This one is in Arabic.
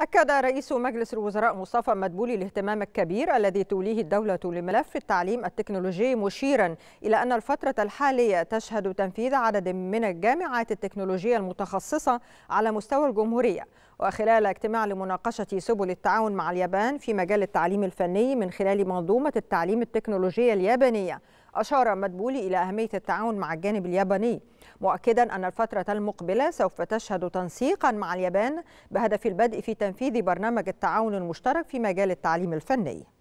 أكد رئيس مجلس الوزراء مصطفى مدبولي الاهتمام الكبير الذي توليه الدولة لملف التعليم التكنولوجي مشيرا إلى أن الفترة الحالية تشهد تنفيذ عدد من الجامعات التكنولوجية المتخصصة على مستوى الجمهورية وخلال اجتماع لمناقشة سبل التعاون مع اليابان في مجال التعليم الفني من خلال منظومة التعليم التكنولوجية اليابانية أشار مدبولي إلى أهمية التعاون مع الجانب الياباني مؤكدا أن الفترة المقبلة سوف تشهد تنسيقا مع اليابان بهدف البدء في تنفيذ برنامج التعاون المشترك في مجال التعليم الفني